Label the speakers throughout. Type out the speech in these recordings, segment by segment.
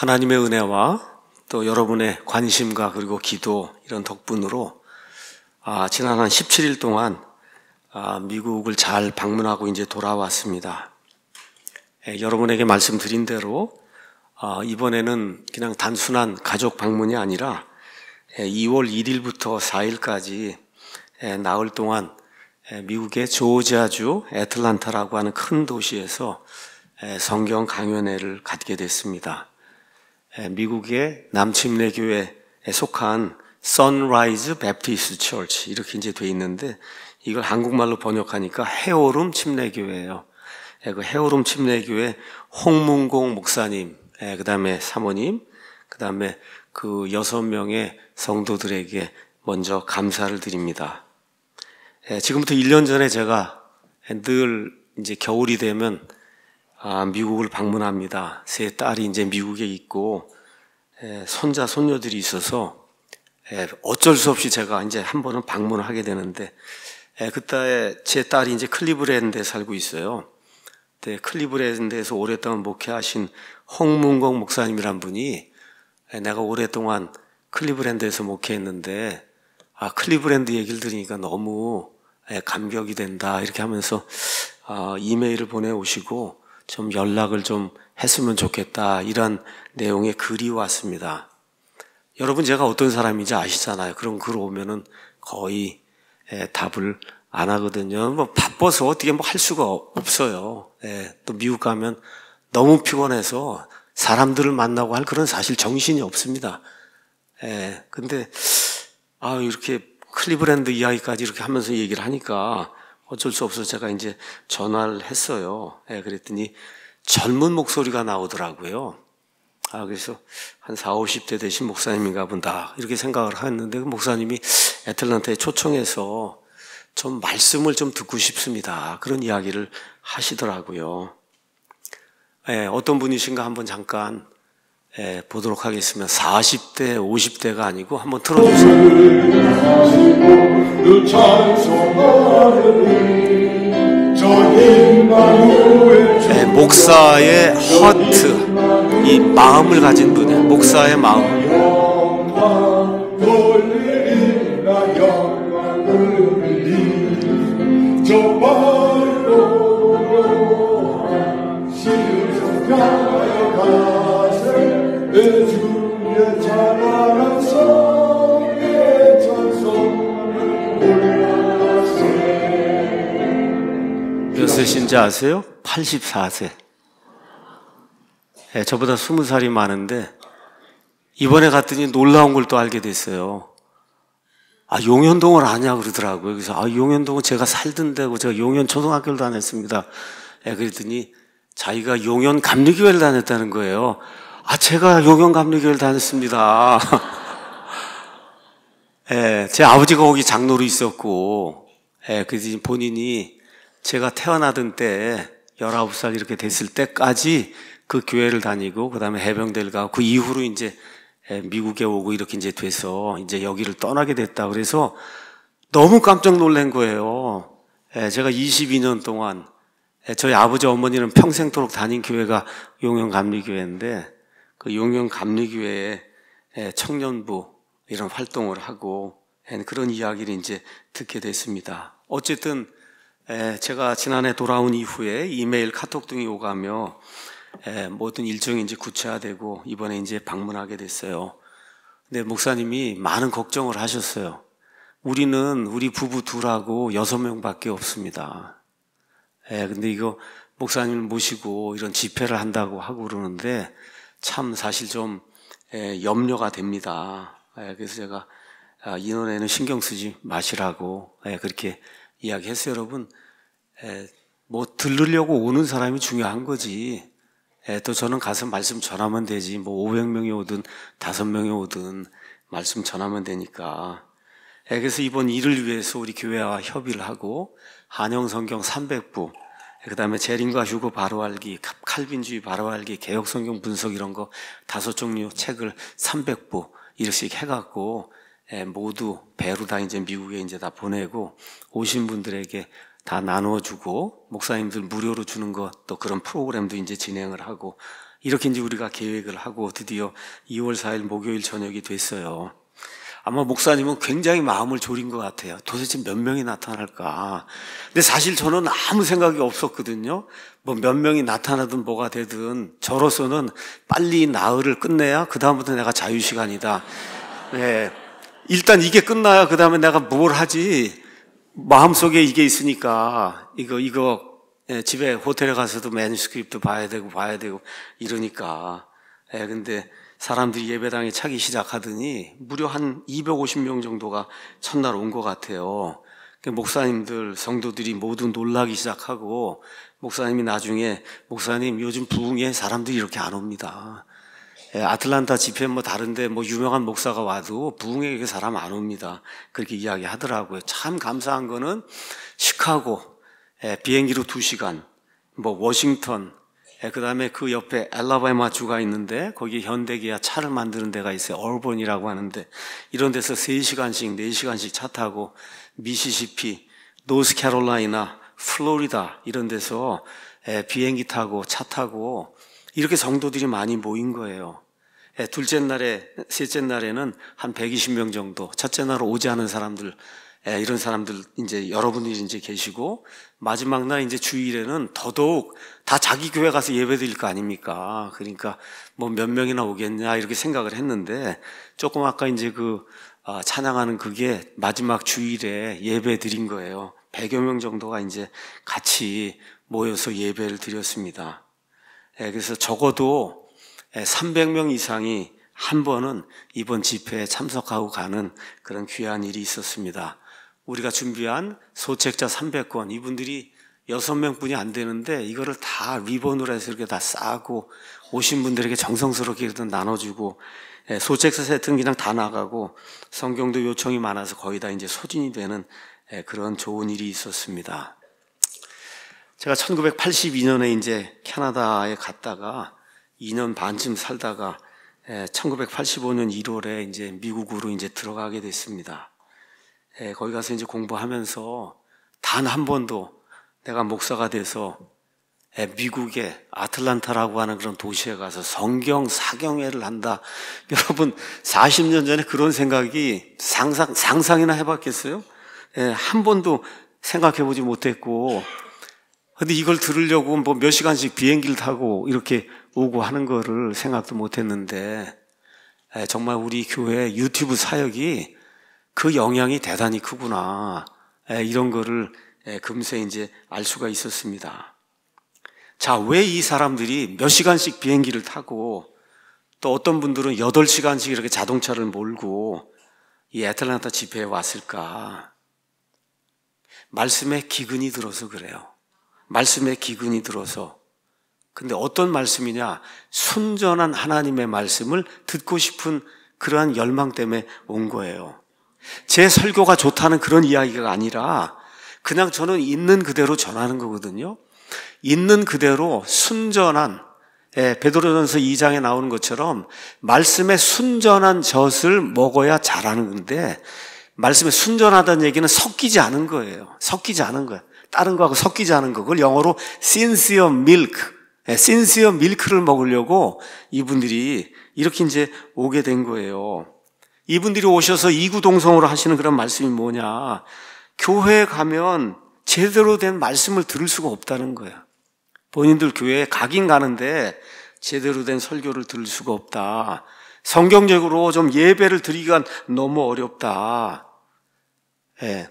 Speaker 1: 하나님의 은혜와 또 여러분의 관심과 그리고 기도 이런 덕분으로 아, 지난 한 17일 동안 아, 미국을 잘 방문하고 이제 돌아왔습니다. 예, 여러분에게 말씀드린 대로 아, 이번에는 그냥 단순한 가족 방문이 아니라 예, 2월 1일부터 4일까지 예, 나흘 동안 예, 미국의 조지아주 애틀란타라고 하는 큰 도시에서 예, 성경 강연회를 갖게 됐습니다. 예, 미국의 남침례 교회에 속한 Sunrise Baptist Church 이렇게 이제 돼 있는데 이걸 한국말로 번역하니까 해오름 침례교회예요. 예, 그 해오름 침례교회 홍문공 목사님, 예, 그다음에 사모님, 그다음에 그 여섯 명의 성도들에게 먼저 감사를 드립니다. 지금부터 1년 전에 제가 늘 이제 겨울이 되면 아, 미국을 방문합니다. 세 딸이 이제 미국에 있고 에, 손자 손녀들이 있어서 에, 어쩔 수 없이 제가 이제 한 번은 방문을 하게 되는데 에, 그때 제 딸이 이제 클리브랜드에 살고 있어요. 그 클리브랜드에서 오랫동안 목회하신 홍문공 목사님이란 분이 내가 오랫동안 클리브랜드에서 목회했는데 아 클리브랜드 얘기를 들으니까 너무 감격이 된다 이렇게 하면서 아, 이메일을 보내오시고 좀 연락을 좀 했으면 좋겠다 이런 내용의 글이 왔습니다. 여러분 제가 어떤 사람인지 아시잖아요. 그런 글 오면은 거의 예, 답을 안 하거든요. 뭐 바빠서 어떻게 뭐 할 수가 없어요. 예, 또 미국 가면 너무 피곤해서 사람들을 만나고 할 그런 사실 정신이 없습니다. 예, 근데 아 이렇게 클리브랜드 이야기까지 이렇게 하면서 얘기를 하니까 어쩔 수 없어서 제가 이제 전화를 했어요. 예, 그랬더니 젊은 목소리가 나오더라고요. 아, 그래서 한4 50대 되신 목사님인가 본다. 이렇게 생각을 했는데 그 목사님이 애틀란타에 초청해서 좀 말씀을 좀 듣고 싶습니다. 그런 이야기를 하시더라고요. 예, 어떤 분이신가 한번 잠깐 예, 보도록 하겠습니다. 40대, 50대가 아니고 한번 틀어주세요. 예, 목사의 허트, 이 마음을 가진 분이에요 목사의 마음. 있으신지 아세요? 84세. 네, 예, 저보다 20살이 많은데, 이번에 갔더니 놀라운 걸 또 알게 됐어요. 아, 용현동을 아냐 그러더라고요. 그래서, 아, 용현동은 제가 살던 데고, 제가 용현 초등학교를 다녔습니다. 예, 그랬더니, 자기가 용현 감리교회를 다녔다는 거예요. 아, 제가 용현 감리교회를 다녔습니다. 예, 제 아버지가 거기 장로로 있었고, 예, 그래서 본인이 제가 태어나던 때에 19살 이렇게 됐을 때까지 그 교회를 다니고 그다음에 해병대를 가고 그 이후로 이제 미국에 오고 이렇게 이제 돼서 이제 여기를 떠나게 됐다. 그래서 너무 깜짝 놀란 거예요. 제가 22년 동안 저희 아버지 어머니는 평생토록 다닌 교회가 용영감리교회인데 그 용영감리교회에 청년부 이런 활동을 하고 그런 이야기를 이제 듣게 됐습니다. 어쨌든 예, 제가 지난해 돌아온 이후에 이메일, 카톡 등이 오가며 예, 모든 일정이 이 구체화되고 이번에 이제 방문하게 됐어요. 근데 목사님이 많은 걱정을 하셨어요. 우리는 우리 부부 둘하고 여섯 명밖에 없습니다. 예, 근데 이거 목사님을 모시고 이런 집회를 한다고 하고 그러는데 참 사실 좀 예, 염려가 됩니다. 예, 그래서 제가 아, 인원에는 신경 쓰지 마시라고 예, 그렇게 이야기했어요, 여러분. 에, 뭐 들으려고 오는 사람이 중요한 거지. 에, 또 저는 가서 말씀 전하면 되지. 뭐 500명이 오든 5명이 오든 말씀 전하면 되니까. 에, 그래서 이번 일을 위해서 우리 교회와 협의를 하고 한영성경 300부 그 다음에 제림과 휴고 바로 알기, 칼빈주의 바로 알기, 개혁성경 분석 이런 거 다섯 종류 책을 300부 이렇게 해갖고 예, 모두 배로 다 이제 미국에 이제 다 보내고 오신 분들에게 다 나눠주고 목사님들 무료로 주는 것 또 그런 프로그램도 이제 진행을 하고 이렇게 이제 우리가 계획을 하고 드디어 2월 4일 목요일 저녁이 됐어요. 아마 목사님은 굉장히 마음을 졸인 것 같아요. 도대체 몇 명이 나타날까? 근데 사실 저는 아무 생각이 없었거든요. 뭐 몇 명이 나타나든 뭐가 되든 저로서는 빨리 나흘을 끝내야 그다음부터 내가 자유시간이다. 네. 일단 이게 끝나야 그 다음에 내가 뭘 하지? 마음속에 이게 있으니까 이거 이거 예, 집에 호텔에 가서도 매뉴스크립트 봐야 되고 봐야 되고 이러니까 예, 근데 사람들이 예배당에 차기 시작하더니 무려 한 250명 정도가 첫날 온 것 같아요. 그 목사님들, 성도들이 모두 놀라기 시작하고 목사님이 나중에 목사님 요즘 부흥에 사람들이 이렇게 안 옵니다. 예, 아틀란타 집회 뭐 다른데 뭐 유명한 목사가 와도 부흥회에 사람 안 옵니다. 그렇게 이야기 하더라고요. 참 감사한 거는 시카고 예, 비행기로 2시간 뭐 워싱턴 예, 그다음에 그 옆에 엘라바이마 주가 있는데 거기 현대기아 차를 만드는 데가 있어요. 얼본이라고 하는데 이런 데서 3시간씩 4시간씩 차 타고 미시시피, 노스캐롤라이나, 플로리다 이런 데서 비행기 타고 차 타고 이렇게 성도들이 많이 모인 거예요. 예, 둘째 날에, 셋째 날에는 한 120명 정도, 첫째 날 오지 않은 사람들, 예, 이런 사람들 이제 여러분들이 이제 계시고, 마지막 날 이제 주일에는 더더욱 다 자기 교회 가서 예배 드릴 거 아닙니까? 그러니까 뭐 몇 명이나 오겠냐, 이렇게 생각을 했는데, 조금 아까 이제 그 아, 찬양하는 그게 마지막 주일에 예배 드린 거예요. 100여 명 정도가 이제 같이 모여서 예배를 드렸습니다. 예, 그래서 적어도 300명 예, 이상이 한 번은 이번 집회에 참석하고 가는 그런 귀한 일이 있었습니다. 우리가 준비한 소책자 300권 이분들이 6명 뿐이 안 되는데 이거를 다 리본으로 해서 이렇게 다 싸고 오신 분들에게 정성스럽게 이렇게 나눠주고 예, 소책사 세트는 그냥 다 나가고 성경도 요청이 많아서 거의 다 이제 소진이 되는 그런 좋은 일이 있었습니다. 제가 1982년에 이제 캐나다에 갔다가 2년 반쯤 살다가 1985년 예, 1월에 이제 미국으로 이제 들어가게 됐습니다. 예, 거기 가서 이제 공부하면서 단 한 번도 내가 목사가 돼서 예, 미국의 아틀란타라고 하는 그런 도시에 가서 성경 사경회를 한다. 여러분 40년 전에 그런 생각이 상상 상상이나 해봤겠어요? 한 번도 생각해보지 못했고 근데 이걸 들으려고 뭐 몇 시간씩 비행기를 타고 이렇게 오고 하는 거를 생각도 못 했는데, 정말 우리 교회 유튜브 사역이 그 영향이 대단히 크구나. 이런 거를 금세 이제 알 수가 있었습니다. 자, 왜 이 사람들이 몇 시간씩 비행기를 타고 또 어떤 분들은 8시간씩 이렇게 자동차를 몰고 이 애틀란타 집회에 왔을까? 말씀에 기근이 들어서 그래요. 말씀에 기근이 들어서 근데 어떤 말씀이냐? 순전한 하나님의 말씀을 듣고 싶은 그러한 열망 때문에 온 거예요. 제 설교가 좋다는 그런 이야기가 아니라 그냥 저는 있는 그대로 전하는 거거든요. 있는 그대로 순전한 예, 베드로전서 2장에 나오는 것처럼 말씀의 순전한 젖을 먹어야 잘하는 건데 말씀의 순전하다는 얘기는 섞이지 않은 거예요. 섞이지 않은 거예요. 다른 거하고 섞이지 않은 거. 그걸 영어로 sincere milk. 예, sincere milk를 먹으려고 이분들이 이렇게 이제 오게 된 거예요. 이분들이 오셔서 이구동성으로 하시는 그런 말씀이 뭐냐. 교회에 가면 제대로 된 말씀을 들을 수가 없다는 거야. 본인들 교회에 가긴 가는데 제대로 된 설교를 들을 수가 없다. 성경적으로 좀 예배를 드리기가 너무 어렵다. 예.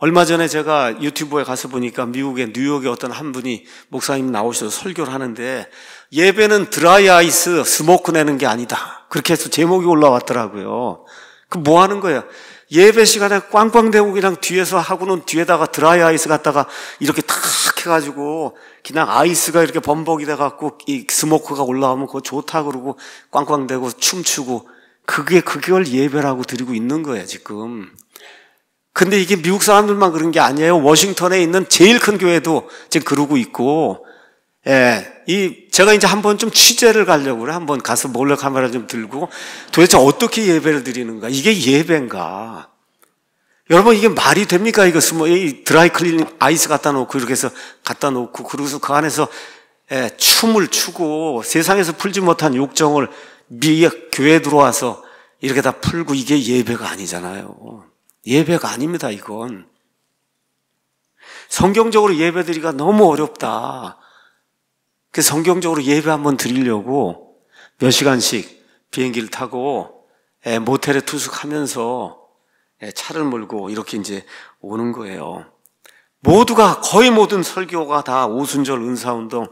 Speaker 1: 얼마 전에 제가 유튜브에 가서 보니까 미국의 뉴욕의 어떤 한 분이 목사님 나오셔서 설교를 하는데 예배는 드라이 아이스 스모크 내는 게 아니다. 그렇게 해서 제목이 올라왔더라고요. 그 뭐 하는 거예요? 예배 시간에 꽝꽝대고 그냥 뒤에서 하고는 뒤에다가 드라이 아이스 갖다가 이렇게 탁 해가지고 그냥 아이스가 이렇게 범벅이 돼갖고 이 스모크가 올라오면 그거 좋다 그러고 꽝꽝대고 춤추고 그게 그걸 예배라고 드리고 있는 거예요 지금. 근데 이게 미국 사람들만 그런 게 아니에요. 워싱턴에 있는 제일 큰 교회도 지금 그러고 있고, 예, 이, 제가 이제 한번 좀 취재를 가려고 그래. 한번 가서 몰래 카메라 좀 들고 도대체 어떻게 예배를 드리는가. 이게 예배인가. 여러분, 이게 말이 됩니까? 이것은 뭐, 이 드라이 클리닝 아이스 갖다 놓고 이렇게 해서 갖다 놓고, 그러고서 그 안에서 예, 춤을 추고 세상에서 풀지 못한 욕정을 미 교회에 들어와서 이렇게 다 풀고 이게 예배가 아니잖아요. 예배가 아닙니다, 이건. 성경적으로 예배 드리기가 너무 어렵다. 그 성경적으로 예배 한번 드리려고 몇 시간씩 비행기를 타고 예, 모텔에 투숙하면서 예, 차를 몰고 이렇게 이제 오는 거예요. 모두가 거의 모든 설교가 다 오순절 은사운동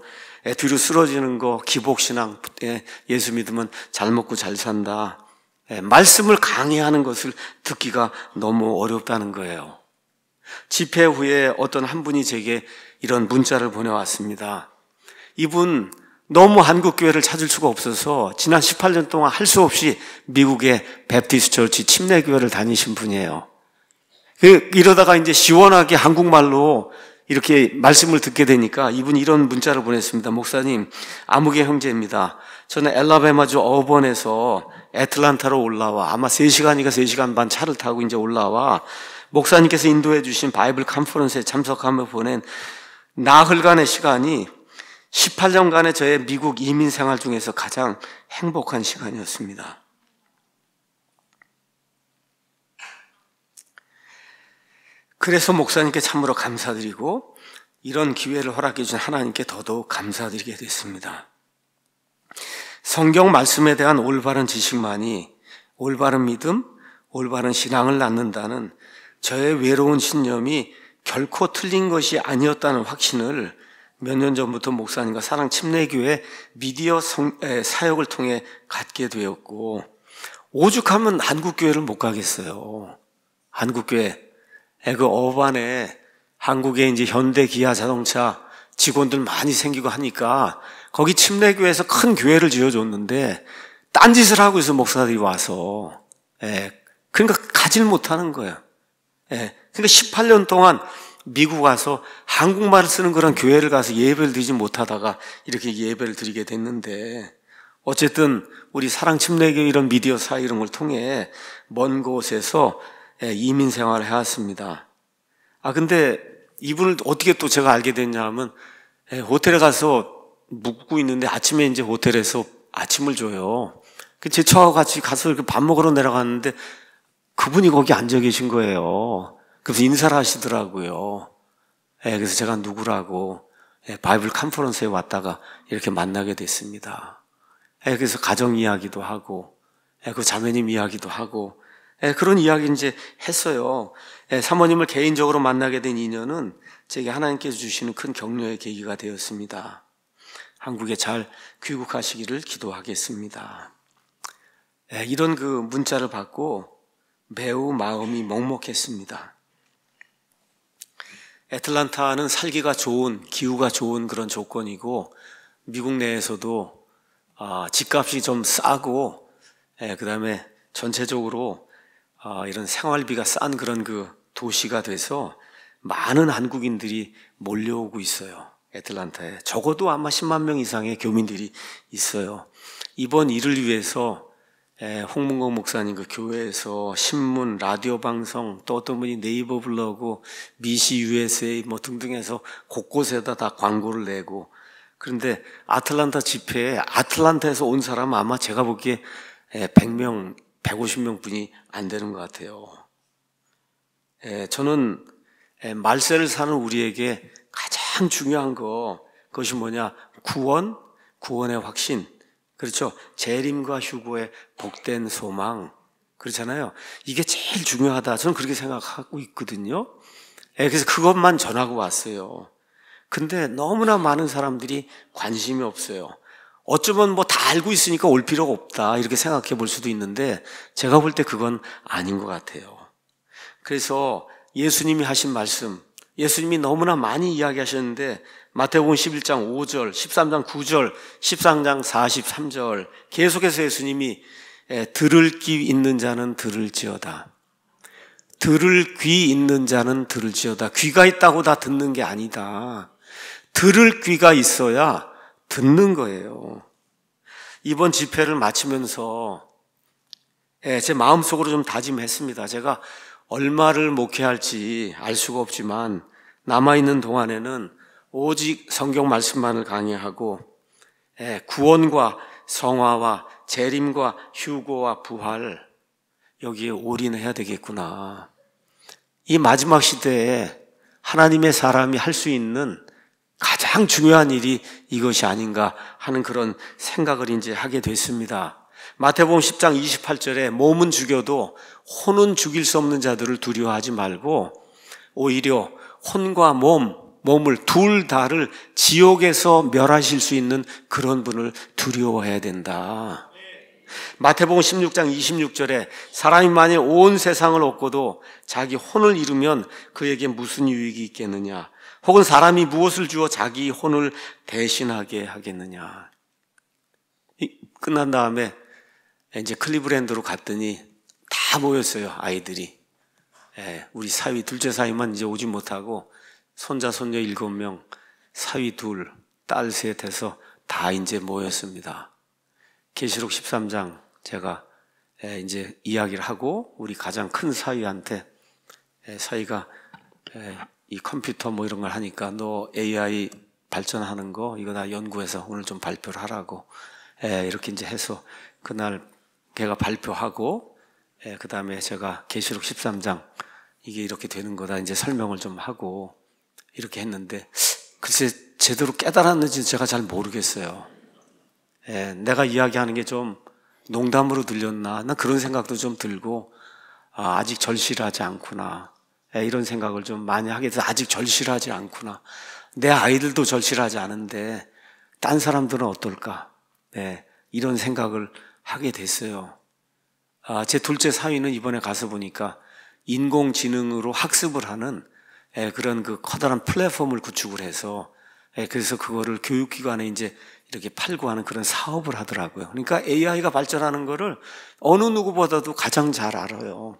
Speaker 1: 예, 뒤로 쓰러지는 거 기복신앙 예수 믿으면 잘 먹고 잘 산다 예, 말씀을 강의하는 것을 듣기가 너무 어렵다는 거예요. 집회 후에 어떤 한 분이 제게 이런 문자를 보내왔습니다. 이분 너무 한국 교회를 찾을 수가 없어서 지난 18년 동안 할 수 없이 미국의 베티스 철치 침례 교회를 다니신 분이에요. 그 이러다가 이제 시원하게 한국말로 이렇게 말씀을 듣게 되니까 이분이 이런 문자를 보냈습니다. 목사님, 암흑의 형제입니다. 저는 엘라베마주 어번에서 애틀란타로 올라와 아마 3시간인가 3시간 반 차를 타고 이제 올라와 목사님께서 인도해 주신 바이블 컨퍼런스에 참석하며 보낸 나흘간의 시간이 18년간의 저의 미국 이민 생활 중에서 가장 행복한 시간이었습니다. 그래서 목사님께 참으로 감사드리고 이런 기회를 허락해 주신 하나님께 더더욱 감사드리게 됐습니다. 성경 말씀에 대한 올바른 지식만이 올바른 믿음, 올바른 신앙을 낳는다는 저의 외로운 신념이 결코 틀린 것이 아니었다는 확신을 몇 년 전부터 목사님과 사랑 침례교회 미디어 성, 에, 사역을 통해 갖게 되었고 오죽하면 한국교회를 못 가겠어요. 한국교회 에그 어반에 한국에 이제 현대 기아 자동차 직원들 많이 생기고 하니까 거기 침례교회에서 큰 교회를 지어줬는데 딴짓을 하고 있어 목사들이 와서 예, 그러니까 가질 못하는 거야 예, 그러니까 18년 동안 미국 와서 한국말을 쓰는 그런 교회를 가서 예배를 드리지 못하다가 이렇게 예배를 드리게 됐는데 어쨌든 우리 사랑 침례교회 이런 미디어 사이 이런 걸 통해 먼 곳에서 예, 이민 생활을 해왔습니다 아 근데 이분을 어떻게 또 제가 알게 됐냐 하면 예, 호텔에 가서 묵고 있는데 아침에 이제 호텔에서 아침을 줘요. 그제 처하고 같이 가서 이렇게 밥 먹으러 내려갔는데 그분이 거기 앉아 계신 거예요. 그래서 인사를 하시더라고요. 예, 그래서 제가 누구라고 예, 바이블 컨퍼런스에 왔다가 이렇게 만나게 됐습니다. 예, 그래서 가정 이야기도 하고, 예, 그 자매님 이야기도 하고, 예, 그런 이야기 이제 했어요. 예, 사모님을 개인적으로 만나게 된 인연은 제게 하나님께서 주시는 큰 격려의 계기가 되었습니다. 한국에 잘 귀국하시기를 기도하겠습니다. 네, 이런 그 문자를 받고 매우 마음이 먹먹했습니다. 애틀란타는 살기가 좋은, 기후가 좋은 그런 조건이고, 미국 내에서도 아, 집값이 좀 싸고, 예, 그 다음에 전체적으로 아, 이런 생활비가 싼 그런 그 도시가 돼서 많은 한국인들이 몰려오고 있어요. 애틀란타에 적어도 아마 10만 명 이상의 교민들이 있어요. 이번 일을 위해서 홍문건 목사님 그 교회에서 신문, 라디오 방송, 또 어떤 분이 네이버 블로그, 미시 USA 뭐 등등해서 곳곳에다 다 광고를 내고 그런데 아틀란타 집회에 아틀란타에서 온 사람 아마 제가 보기에 100명, 150명 뿐이안 되는 것 같아요. 저는 말세를 사는 우리에게 가장 중요한 거 그것이 뭐냐? 구원, 구원의 확신. 그렇죠? 재림과 휴고의 복된 소망. 그렇잖아요. 이게 제일 중요하다. 저는 그렇게 생각하고 있거든요. 예, 그래서 그것만 전하고 왔어요. 근데 너무나 많은 사람들이 관심이 없어요. 어쩌면 뭐 다 알고 있으니까 올 필요가 없다. 이렇게 생각해 볼 수도 있는데 제가 볼 때 그건 아닌 것 같아요. 그래서 예수님이 하신 말씀, 예수님이 너무나 많이 이야기하셨는데 마태복음 11장 5절, 13장 9절, 13장 43절 계속해서 예수님이 들을 귀 있는 자는 들을지어다. 들을 귀 있는 자는 들을지어다. 귀가 있다고 다 듣는 게 아니다. 들을 귀가 있어야 듣는 거예요. 이번 집회를 마치면서 제 마음속으로 좀 다짐했습니다. 제가 얼마를 목회할지 알 수가 없지만 남아있는 동안에는 오직 성경 말씀만을 강의하고 예, 구원과 성화와 재림과 휴고와 부활 여기에 올인해야 되겠구나. 이 마지막 시대에 하나님의 사람이 할 수 있는 가장 중요한 일이 이것이 아닌가 하는 그런 생각을 이제 하게 됐습니다. 마태복음 10장 28절에 몸은 죽여도 혼은 죽일 수 없는 자들을 두려워하지 말고 오히려 혼과 몸, 몸을 둘 다를 지옥에서 멸하실 수 있는 그런 분을 두려워해야 된다. 마태복음 16장 26절에 사람이 만일 온 세상을 얻고도 자기 혼을 잃으면 그에게 무슨 유익이 있겠느냐? 혹은 사람이 무엇을 주어 자기 혼을 대신하게 하겠느냐? 끝난 다음에 이제 클리브랜드로 갔더니 다 모였어요 아이들이. 예, 우리 사위 둘째 사위만 이제 오지 못하고 손자 손녀 일곱 명, 사위 둘, 딸 셋해서 다 이제 모였습니다. 계시록 13장 제가 예, 이제 이야기를 하고 우리 가장 큰 사위한테 예, 사위가 예, 이 컴퓨터 뭐 이런 걸 하니까 너 AI 발전하는 거 이거 나 연구해서 오늘 좀 발표를 하라고 예, 이렇게 이제 해서 그날 걔가 발표하고 예, 그 다음에 제가 계시록 13장 이게 이렇게 되는 거다 이제 설명을 좀 하고 이렇게 했는데 글쎄 제대로 깨달았는지 제가 잘 모르겠어요. 예, 내가 이야기하는 게 좀 농담으로 들렸나 나 그런 생각도 좀 들고 아, 아직 절실하지 않구나 예, 이런 생각을 좀 많이 하게 돼서 아직 절실하지 않구나 내 아이들도 절실하지 않은데 딴 사람들은 어떨까 예, 이런 생각을 하게 됐어요. 아, 제 둘째 사위는 이번에 가서 보니까 인공지능으로 학습을 하는 예, 그런 그 커다란 플랫폼을 구축을 해서 예, 그래서 그거를 교육기관에 이제 이렇게 팔고 하는 그런 사업을 하더라고요. 그러니까 AI가 발전하는 거를 어느 누구보다도 가장 잘 알아요.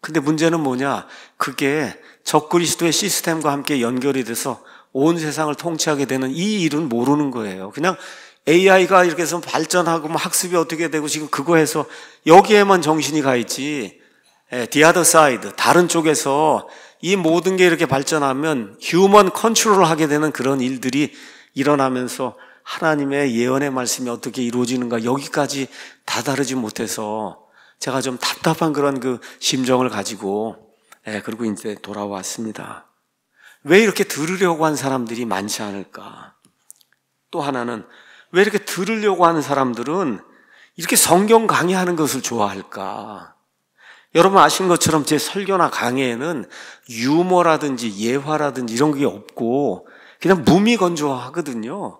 Speaker 1: 근데 문제는 뭐냐? 그게 적그리스도의 시스템과 함께 연결이 돼서 온 세상을 통치하게 되는 이 일은 모르는 거예요. 그냥 AI가 이렇게 해서 발전하고 뭐 학습이 어떻게 되고 지금 그거 해서 여기에만 정신이 가 있지. 디아더 예, 사이드 다른 쪽에서 이 모든 게 이렇게 발전하면 휴먼 컨트롤 을 하게 되는 그런 일들이 일어나면서 하나님의 예언의 말씀이 어떻게 이루어지는가 여기까지 다다르지 못해서 제가 좀 답답한 그런 그 심정을 가지고 예, 그리고 이제 돌아왔습니다. 왜 이렇게 들으려고 한 사람들이 많지 않을까? 또 하나는 왜 이렇게 들으려고 하는 사람들은 이렇게 성경 강의하는 것을 좋아할까? 여러분 아신 것처럼 제 설교나 강의에는 유머라든지 예화라든지 이런 게 없고 그냥 무미건조하거든요.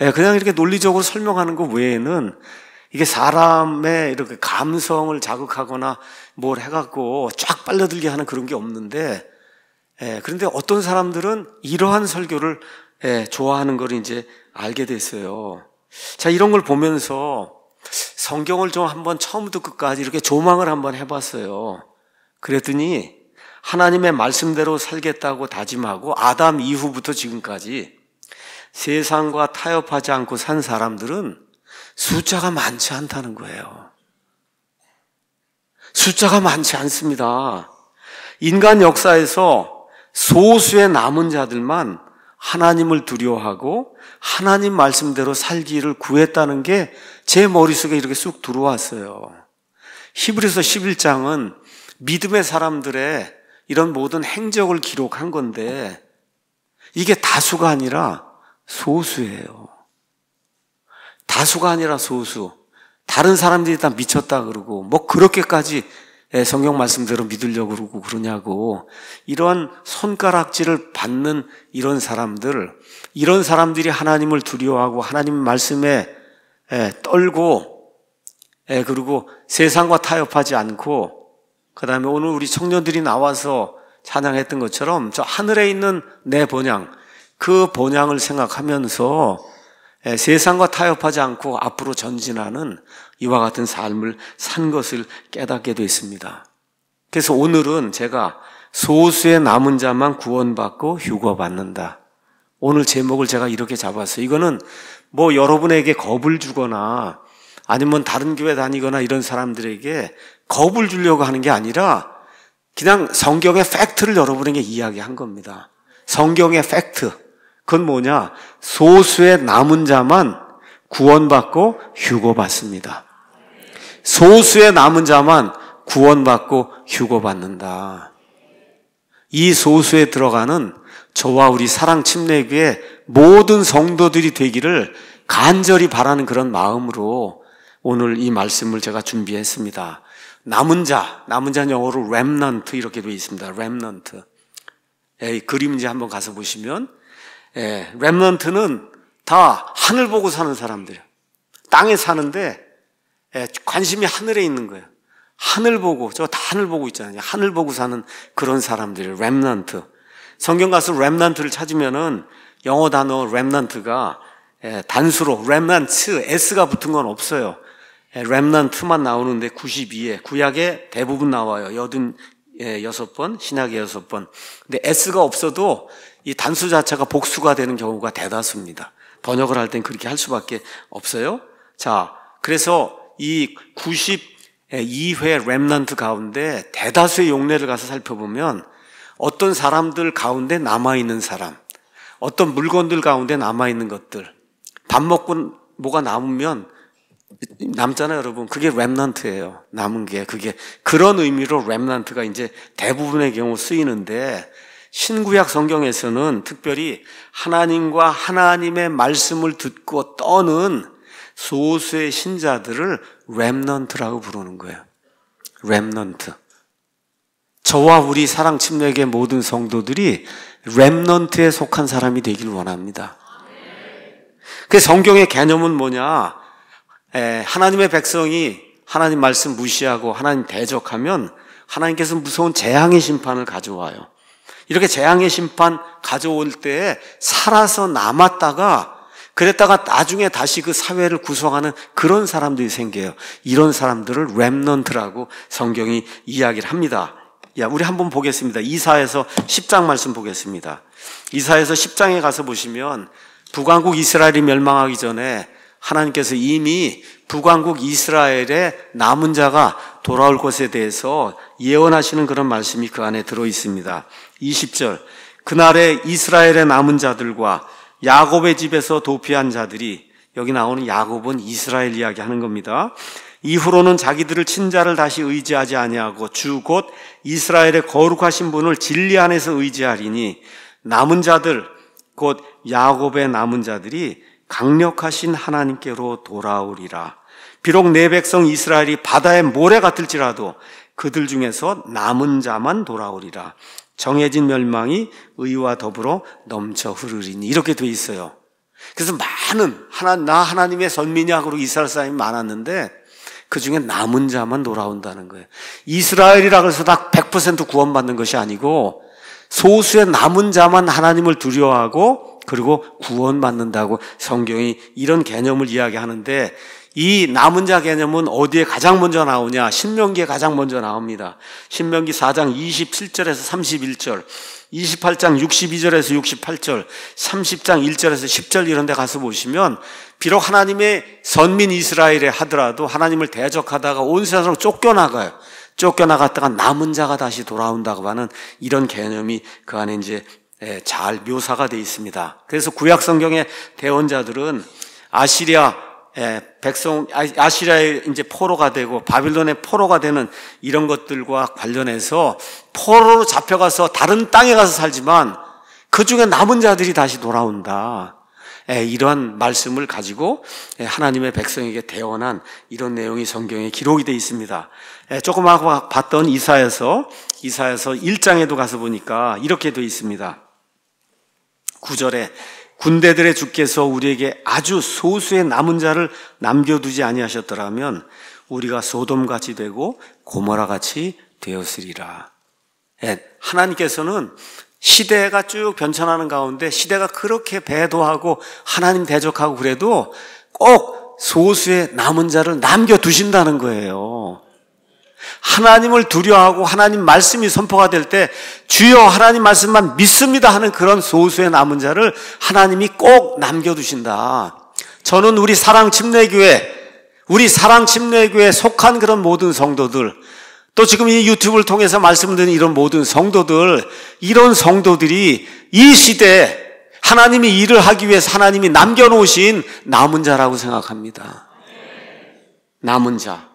Speaker 1: 예, 그냥 이렇게 논리적으로 설명하는 것 외에는 이게 사람의 이렇게 감성을 자극하거나 뭘 해갖고 쫙 빨려들게 하는 그런 게 없는데, 예, 그런데 어떤 사람들은 이러한 설교를 예, 좋아하는 걸 이제 알게 됐어요. 자, 이런 걸 보면서 성경을 좀 한번 처음부터 끝까지 이렇게 조망을 한번 해봤어요. 그랬더니 하나님의 말씀대로 살겠다고 다짐하고 아담 이후부터 지금까지 세상과 타협하지 않고 산 사람들은 숫자가 많지 않다는 거예요. 숫자가 많지 않습니다. 인간 역사에서 소수의 남은 자들만 하나님을 두려워하고 하나님 말씀대로 살기를 구했다는 게 제 머릿속에 이렇게 쑥 들어왔어요. 히브리서 11장은 믿음의 사람들의 이런 모든 행적을 기록한 건데 이게 다수가 아니라 소수예요. 다수가 아니라 소수. 다른 사람들이 다 미쳤다 그러고 뭐 그렇게까지 예, 성경 말씀대로 믿으려고 그러고 그러냐고 이런 손가락질을 받는 이런 사람들 이런 사람들이 하나님을 두려워하고 하나님 말씀에 예, 떨고 예, 그리고 세상과 타협하지 않고 그다음에 오늘 우리 청년들이 나와서 찬양했던 것처럼 저 하늘에 있는 내 본향 그 본향을 생각하면서 세상과 타협하지 않고 앞으로 전진하는 이와 같은 삶을 산 것을 깨닫게 되 됐습니다. 그래서 오늘은 제가 소수의 남은 자만 구원받고 휴거받는다. 오늘 제목을 제가 이렇게 잡았어요. 이거는 뭐 여러분에게 겁을 주거나 아니면 다른 교회 다니거나 이런 사람들에게 겁을 주려고 하는 게 아니라 그냥 성경의 팩트를 여러분에게 이야기한 겁니다. 성경의 팩트. 그건 뭐냐? 소수의 남은 자만 구원받고 휴고받습니다. 소수의 남은 자만 구원받고 휴고받는다. 이 소수에 들어가는 저와 우리 사랑 침례교의 모든 성도들이 되기를 간절히 바라는 그런 마음으로 오늘 이 말씀을 제가 준비했습니다. 남은 자, 남은 자는 영어로 랩넌트 이렇게 되어 있습니다. 랩넌트. 예, 그림지 한번 가서 보시면 예, 랩넌트는 다 하늘 보고 사는 사람들. 땅에 사는데 예, 관심이 하늘에 있는 거예요. 하늘 보고 저 다 하늘 보고 있잖아요. 하늘 보고 사는 그런 사람들이 렘넌트. 성경 가서 렘넌트를 찾으면은 영어 단어 렘넌트가 예, 단수로 렘넌트 s가 붙은 건 없어요. 렘넌트만 예, 나오는데 92에 구약에 대부분 나와요. 여든 여섯 번, 신약에 여섯 번. 근데 s가 없어도 이 단수 자체가 복수가 되는 경우가 대다수입니다. 번역을 할 땐 그렇게 할 수밖에 없어요. 자, 그래서 이 92회 렘넌트 가운데 대다수의 용례를 가서 살펴보면 어떤 사람들 가운데 남아있는 사람, 어떤 물건들 가운데 남아있는 것들, 밥 먹고 뭐가 남으면 남잖아요, 여러분. 그게 랩런트예요. 남은 게 그게 그런 의미로 랩런트가 이제 대부분의 경우 쓰이는데 신구약 성경에서는 특별히 하나님과 하나님의 말씀을 듣고 떠는 소수의 신자들을 렘넌트라고 부르는 거예요. 렘넌트. 저와 우리 사랑 침례계 모든 성도들이 렘넌트에 속한 사람이 되길 원합니다. 그 성경의 개념은 뭐냐? 에, 하나님의 백성이 하나님 말씀 무시하고 하나님 대적하면 하나님께서 무서운 재앙의 심판을 가져와요. 이렇게 재앙의 심판 가져올 때에 살아서 남았다가 그랬다가 나중에 다시 그 사회를 구성하는 그런 사람들이 생겨요. 이런 사람들을 랩넌트라고 성경이 이야기를 합니다. 야, 우리 한번 보겠습니다. 이사에서 10장 말씀 보겠습니다. 이사에서 10장에 가서 보시면 북왕국 이스라엘이 멸망하기 전에 하나님께서 이미 북왕국 이스라엘의 남은 자가 돌아올 것에 대해서 예언하시는 그런 말씀이 그 안에 들어 있습니다. 20절. 그날에 이스라엘의 남은 자들과 야곱의 집에서 도피한 자들이 여기 나오는 야곱은 이스라엘 이야기 하는 겁니다. 이후로는 자기들을 친자를 다시 의지하지 아니하고 주 곧 이스라엘의 거룩하신 분을 진리 안에서 의지하리니 남은 자들 곧 야곱의 남은 자들이 강력하신 하나님께로 돌아오리라. 비록 내 백성 이스라엘이 바다의 모래 같을지라도 그들 중에서 남은 자만 돌아오리라. 정해진 멸망이 의와 더불어 넘쳐 흐르리니 이렇게 돼 있어요. 그래서 많은 하나 나 하나님의 선민이으로 이스라엘 사람이 많았는데 그 중에 남은 자만 돌아온다는 거예요. 이스라엘이라고 해서 딱 100% 구원받는 것이 아니고 소수의 남은 자만 하나님을 두려워하고 그리고 구원받는다고 성경이 이런 개념을 이야기하는데 이 남은 자 개념은 어디에 가장 먼저 나오냐? 신명기에 가장 먼저 나옵니다. 신명기 4장 27절에서 31절, 28장 62절에서 68절, 30장 1절에서 10절 이런 데 가서 보시면 비록 하나님의 선민 이스라엘에 하더라도 하나님을 대적하다가 온 세상으로 쫓겨나가요. 쫓겨나갔다가 남은 자가 다시 돌아온다고 하는 이런 개념이 그 안에 이제 예, 잘 묘사가 되어 있습니다. 그래서 구약 성경의 대원자들은 아시리아 예, 백성 아, 아시라의 이제 포로가 되고 바빌론의 포로가 되는 이런 것들과 관련해서 포로로 잡혀가서 다른 땅에 가서 살지만 그 중에 남은 자들이 다시 돌아온다. 예, 이러한 말씀을 가지고 예, 하나님의 백성에게 대원한 이런 내용이 성경에 기록이 되어 있습니다. 예, 조금 아까 봤던 이사에서 이사에서 1장에도 가서 보니까 이렇게 되어 있습니다. 9절에 군대들의 주께서 우리에게 아주 소수의 남은 자를 남겨두지 아니하셨더라면 우리가 소돔같이 되고 고모라같이 되었으리라. 예, 하나님께서는 시대가 쭉 변천하는 가운데 시대가 그렇게 배도하고 하나님 대적하고 그래도 꼭 소수의 남은 자를 남겨두신다는 거예요. 하나님을 두려워하고 하나님 말씀이 선포가 될 때 주여 하나님 말씀만 믿습니다 하는 그런 소수의 남은 자를 하나님이 꼭 남겨두신다. 저는 우리 사랑 침례교회, 우리 사랑 침례교회에 속한 그런 모든 성도들, 또 지금 이 유튜브를 통해서 말씀드린 이런 모든 성도들, 이런 성도들이 이 시대에 하나님이 일을 하기 위해서 하나님이 남겨놓으신 남은 자라고 생각합니다. 남은 자.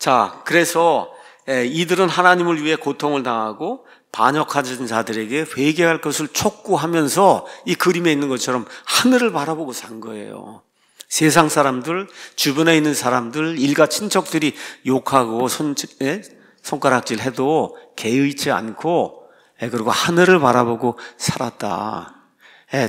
Speaker 1: 자, 그래서 예, 이들은 하나님을 위해 고통을 당하고 반역하는 자들에게 회개할 것을 촉구하면서 이 그림에 있는 것처럼 하늘을 바라보고 산 거예요. 세상 사람들, 주변에 있는 사람들, 일가 친척들이 욕하고 손, 예, 손가락질 해도 개의치 않고, 예, 그리고 하늘을 바라보고 살았다.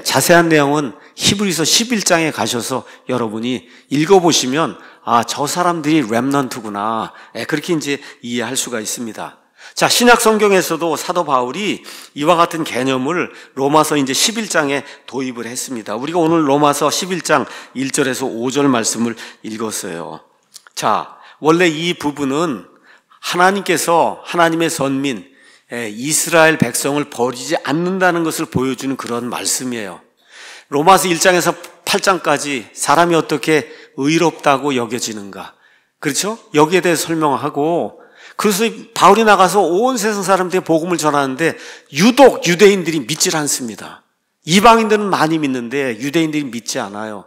Speaker 1: 자세한 내용은 히브리서 11장에 가셔서 여러분이 읽어보시면 아, 저 사람들이 랩넌트구나. 네, 예, 그렇게 이제 이해할 수가 있습니다. 자, 신약 성경에서도 사도 바울이 이와 같은 개념을 로마서 이제 11장에 도입을 했습니다. 우리가 오늘 로마서 11장 1절에서 5절 말씀을 읽었어요. 자, 원래 이 부분은 하나님께서 하나님의 선민, 예, 이스라엘 백성을 버리지 않는다는 것을 보여주는 그런 말씀이에요. 로마서 1장에서 8장까지 사람이 어떻게 의롭다고 여겨지는가? 그렇죠? 여기에 대해 설명하고 그래서 바울이 나가서 온 세상 사람들에게 복음을 전하는데 유독 유대인들이 믿질 않습니다. 이방인들은 많이 믿는데 유대인들이 믿지 않아요.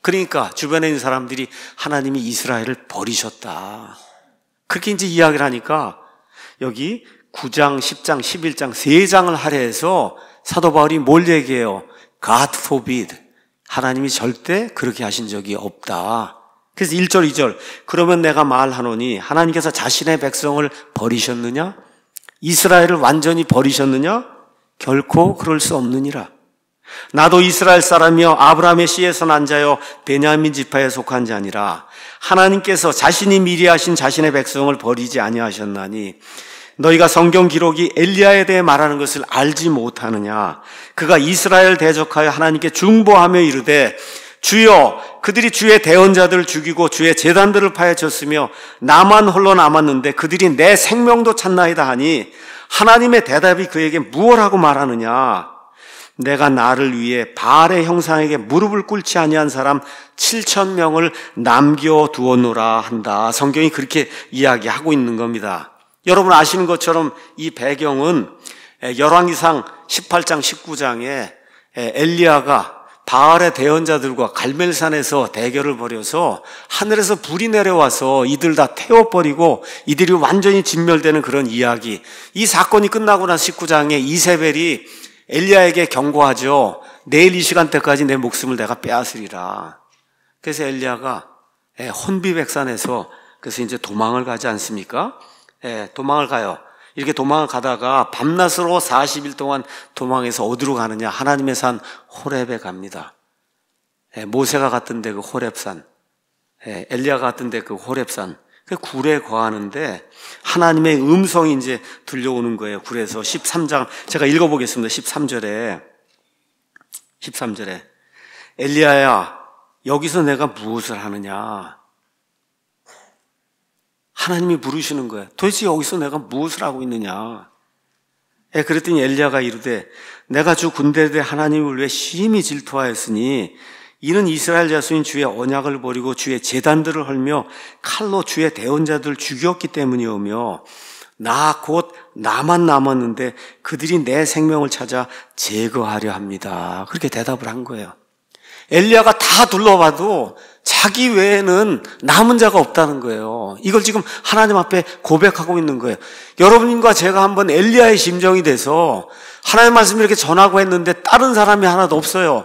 Speaker 1: 그러니까 주변에 있는 사람들이 하나님이 이스라엘을 버리셨다. 그렇게 이제 이야기를 하니까 여기 9장, 10장, 11장 3장을 할애해서 사도 바울이 뭘 얘기해요? God forbid. 하나님이 절대 그렇게 하신 적이 없다. 그래서 1절, 2절. 그러면 내가 말하노니 하나님께서 자신의 백성을 버리셨느냐? 이스라엘을 완전히 버리셨느냐? 결코 그럴 수 없느니라. 나도 이스라엘 사람이여 아브라함의 씨에서 난 자여 베냐민 지파에 속한 자니라 하나님께서 자신이 미리 하신 자신의 백성을 버리지 아니하셨나니 너희가 성경 기록이 엘리야에 대해 말하는 것을 알지 못하느냐? 그가 이스라엘 대적하여 하나님께 중보하며 이르되 주여 그들이 주의 대언자들을 죽이고 주의 재단들을 파헤쳤으며 나만 홀로 남았는데 그들이 내 생명도 찾나이다 하니 하나님의 대답이 그에게 무엇하고 말하느냐? 내가 나를 위해 바알의 형상에게 무릎을 꿇지 아니한 사람 7천 명을 남겨 두었노라 한다. 성경이 그렇게 이야기하고 있는 겁니다. 여러분 아시는 것처럼 이 배경은 열왕기상 18장 19장에 엘리야가 바알의 대언자들과 갈멜산에서 대결을 벌여서 하늘에서 불이 내려와서 이들 다 태워버리고 이들이 완전히 진멸되는 그런 이야기. 이 사건이 끝나고 난 19장에 이세벨이 엘리야에게 경고하죠. 내일 이 시간대까지 내 목숨을 내가 빼앗으리라. 그래서 엘리야가 혼비백산에서 그래서 이제 도망을 가지 않습니까? 예, 도망을 가요. 이렇게 도망을 가다가 밤낮으로 40일 동안 도망해서 어디로 가느냐? 하나님의 산 호렙에 갑니다. 예, 모세가 갔던데 그 호렙산, 예, 엘리야가 갔던데 그 호렙산. 그 굴에 거하는데 하나님의 음성이 이제 들려오는 거예요. 굴에서 13장 제가 읽어보겠습니다. 13절에 13절에 엘리야야 여기서 내가 무엇을 하느냐? 하나님이 부르시는 거예요. 도대체 여기서 내가 무엇을 하고 있느냐? 예, 그랬더니 엘리야가 이르되 내가 주 군대대 에 하나님을 위해 심히 질투하였으니 이는 이스라엘 자손인 주의 언약을 버리고 주의 재단들을 헐며 칼로 주의 대원자들 죽였기 때문이오며 나 곧 나만 남았는데 그들이 내 생명을 찾아 제거하려 합니다. 그렇게 대답을 한 거예요. 엘리야가 다 둘러봐도 자기 외에는 남은 자가 없다는 거예요. 이걸 지금 하나님 앞에 고백하고 있는 거예요. 여러분과 제가 한번 엘리야의 심정이 돼서 하나님의 말씀을 이렇게 전하고 했는데 다른 사람이 하나도 없어요.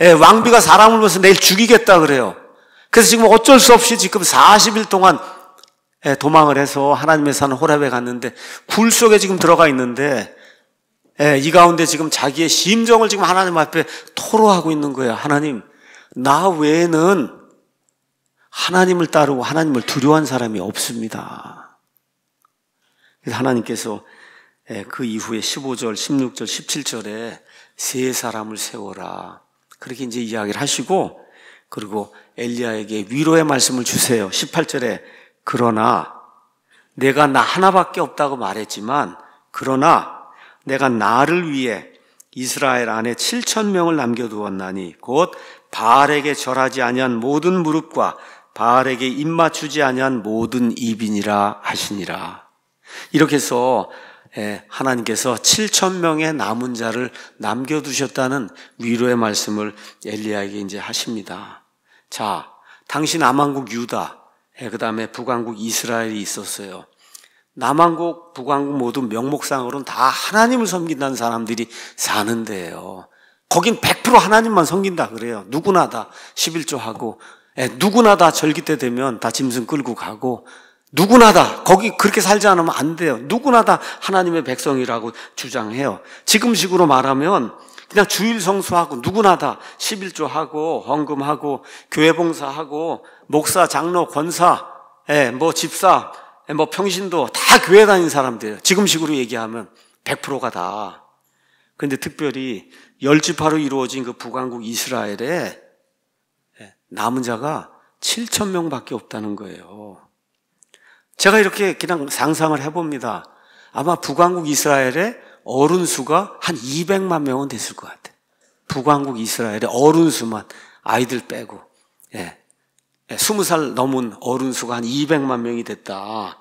Speaker 1: 예, 왕비가 사람을 위해서 내일 죽이겠다 그래요. 그래서 지금 어쩔 수 없이 지금 40일 동안 예, 도망을 해서 하나님의 산 호랍에 갔는데 굴 속에 지금 들어가 있는데 예, 이 가운데 지금 자기의 심정을 지금 하나님 앞에 토로하고 있는 거예요. 하나님, 나 외에는 하나님을 따르고 하나님을 두려워한 사람이 없습니다. 그래서 하나님께서 예, 그 이후에 15절, 16절, 17절에 세 사람을 세워라. 그렇게 이제 이야기를 하시고 그리고 엘리야에게 위로의 말씀을 주세요. 18절에 그러나 내가 나 하나밖에 없다고 말했지만 그러나 내가 나를 위해 이스라엘 안에 7천 명을 남겨 두었나니 곧 바알에게 절하지 아니한 모든 무릎과 바알에게 입 맞추지 아니한 모든 입인이라 하시니라. 이렇게 해서 예, 하나님께서 7천 명의 남은 자를 남겨 두셨다는 위로의 말씀을 엘리야에게 이제 하십니다. 자, 당시 남한국 유다, 예, 그다음에 북한국 이스라엘이 있었어요. 남한국, 북한국 모두 명목상으로는 다 하나님을 섬긴다는 사람들이 사는 데요 거긴 100% 하나님만 섬긴다 그래요. 누구나 다 11조 하고, 예, 누구나 다 절기 때 되면 다 짐승 끌고 가고, 누구나 다 거기 그렇게 살지 않으면 안 돼요. 누구나 다 하나님의 백성이라고 주장해요. 지금식으로 말하면 그냥 주일 성수하고 누구나 다 11조 하고 헌금하고 교회 봉사하고 목사, 장로, 권사, 예, 뭐 집사, 예, 뭐 평신도 다 교회 다니는 사람들이에요. 지금식으로 얘기하면 100%가 다. 근데 특별히 열지파로 이루어진 그 북왕국 이스라엘에 남은 자가 7천 명밖에 없다는 거예요. 제가 이렇게 그냥 상상을 해봅니다. 아마 북왕국 이스라엘의 어른 수가 한 200만 명은 됐을 것 같아요. 북왕국 이스라엘의 어른 수만 아이들 빼고 예. 20살 예, 넘은 어른 수가 한 200만 명이 됐다.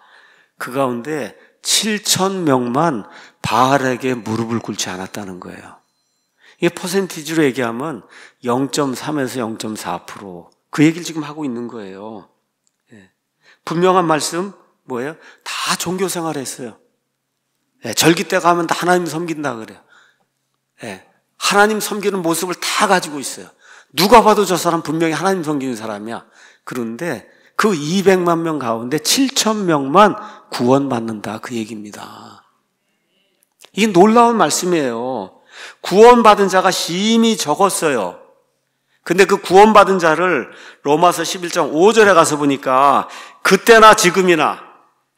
Speaker 1: 그 가운데 7천 명만 바알에게 무릎을 꿇지 않았다는 거예요. 이 퍼센티지로 얘기하면 0.3에서 0.4%그 얘기를 지금 하고 있는 거예요. 예. 분명한 말씀 뭐예요? 다 종교 생활했어요. 예, 절기 때 가면 다 하나님 섬긴다 그래요. 예, 하나님 섬기는 모습을 다 가지고 있어요. 누가 봐도 저 사람 분명히 하나님 섬기는 사람이야. 그런데 그 200만 명 가운데 7천 명만 구원받는다 그 얘기입니다. 이게 놀라운 말씀이에요. 구원받은 자가 심히 적었어요. 근데 그 구원받은 자를 로마서 11장 5절에 가서 보니까 그때나 지금이나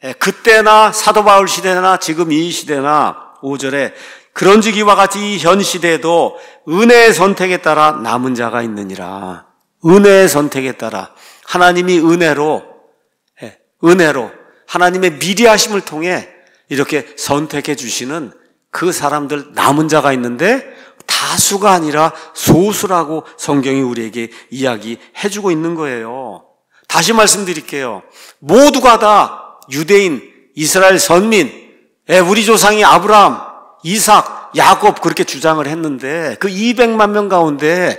Speaker 1: 예, 그때나 사도 바울 시대나 지금 이 시대나 5절에 그런즉 이와 같이 이 현 시대에도 은혜의 선택에 따라 남은 자가 있느니라. 은혜의 선택에 따라 하나님이 은혜로 예, 은혜로 하나님의 미리 하심을 통해 이렇게 선택해 주시는 그 사람들 남은 자가 있는데 다수가 아니라 소수라고 성경이 우리에게 이야기해 주고 있는 거예요. 다시 말씀드릴게요. 모두가 다 유대인, 이스라엘 선민, 예, 우리 조상이 아브라함, 이삭, 야곱 그렇게 주장을 했는데 그 200만 명 가운데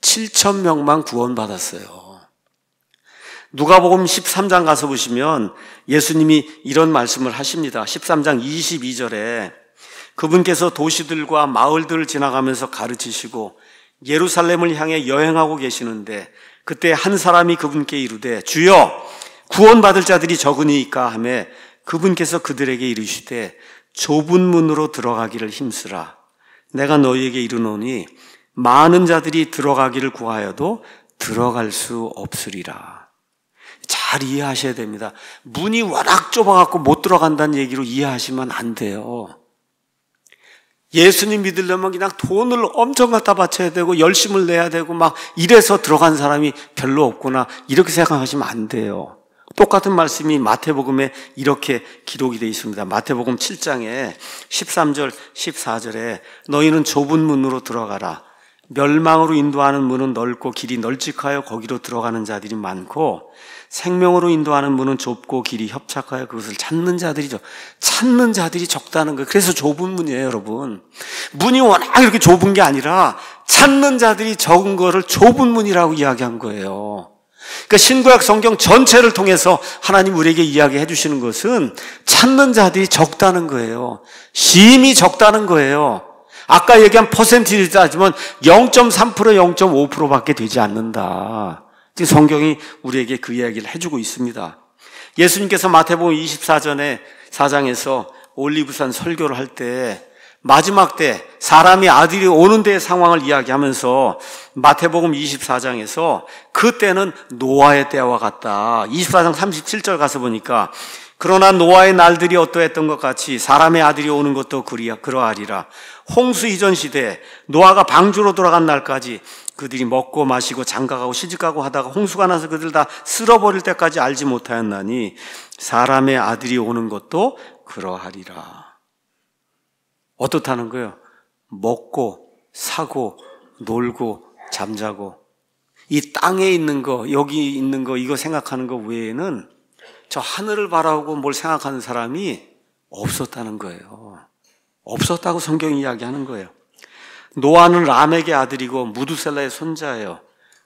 Speaker 1: 7천 명만 구원받았어요. 누가복음 13장 가서 보시면 예수님이 이런 말씀을 하십니다. 13장 22절에 그분께서 도시들과 마을들을 지나가면서 가르치시고 예루살렘을 향해 여행하고 계시는데 그때 한 사람이 그분께 이르되 주여 구원받을 자들이 적으니까 하매 그분께서 그들에게 이르시되 좁은 문으로 들어가기를 힘쓰라 내가 너희에게 이르노니 많은 자들이 들어가기를 구하여도 들어갈 수 없으리라. 잘 이해하셔야 됩니다. 문이 워낙 좁아갖고 못 들어간다는 얘기로 이해하시면 안 돼요. 예수님 믿으려면 그냥 돈을 엄청 갖다 바쳐야 되고 열심을 내야 되고 막 이래서 들어간 사람이 별로 없구나 이렇게 생각하시면 안 돼요. 똑같은 말씀이 마태복음에 이렇게 기록이 되어 있습니다. 마태복음 7장에 13절, 14절에 너희는 좁은 문으로 들어가라. 멸망으로 인도하는 문은 넓고 길이 널찍하여 거기로 들어가는 자들이 많고 생명으로 인도하는 문은 좁고 길이 협착하여 그것을 찾는 자들이죠. 찾는 자들이 적다는 거예요. 그래서 좁은 문이에요, 여러분. 문이 워낙 이렇게 좁은 게 아니라 찾는 자들이 적은 거를 좁은 문이라고 이야기한 거예요. 그러니까 신구약 성경 전체를 통해서 하나님 우리에게 이야기해 주시는 것은 찾는 자들이 적다는 거예요. 심히 적다는 거예요. 아까 얘기한 퍼센티지 따지면 0.3% 0.5%밖에 되지 않는다. 지금 성경이 우리에게 그 이야기를 해주고 있습니다. 예수님께서 마태복음 24전에 사장에서 올리브산 설교를 할 때 마지막 때 사람이 아들이 오는 데의 상황을 이야기하면서 마태복음 24장에서 그때는 노아의 때와 같다. 24장 37절 가서 보니까 그러나 노아의 날들이 어떠했던 것 같이 사람의 아들이 오는 것도 그리야 그러하리라. 홍수 이전 시대에 노아가 방주로 돌아간 날까지 그들이 먹고 마시고 장가가고 시집가고 하다가 홍수가 나서 그들 다 쓸어버릴 때까지 알지 못하였나니 사람의 아들이 오는 것도 그러하리라. 어떻다는 거예요? 먹고 사고 놀고 잠자고 이 땅에 있는 거 여기 있는 거 이거 생각하는 거 외에는 저 하늘을 바라보고 뭘 생각하는 사람이 없었다는 거예요. 없었다고 성경이 이야기하는 거예요. 노아는 람에게 아들이고 무두셀라의 손자예요.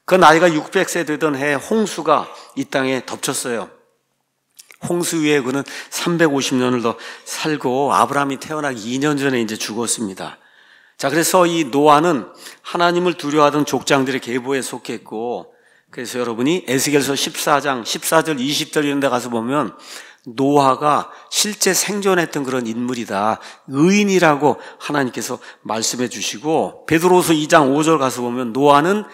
Speaker 1: 그 나이가 600세 되던 해에 홍수가 이 땅에 덮쳤어요. 홍수 위에 그는 350년을 더 살고 아브라함이 태어나기 2년 전에 이제 죽었습니다. 자, 그래서 이 노아는 하나님을 두려워하던 족장들의 계보에 속했고 그래서 여러분이 에스겔서 14장 14절 20절 이런 데 가서 보면 노아가 실제 생존했던 그런 인물이다. 의인이라고 하나님께서 말씀해 주시고 베드로서 2장 5절 가서 보면 노아는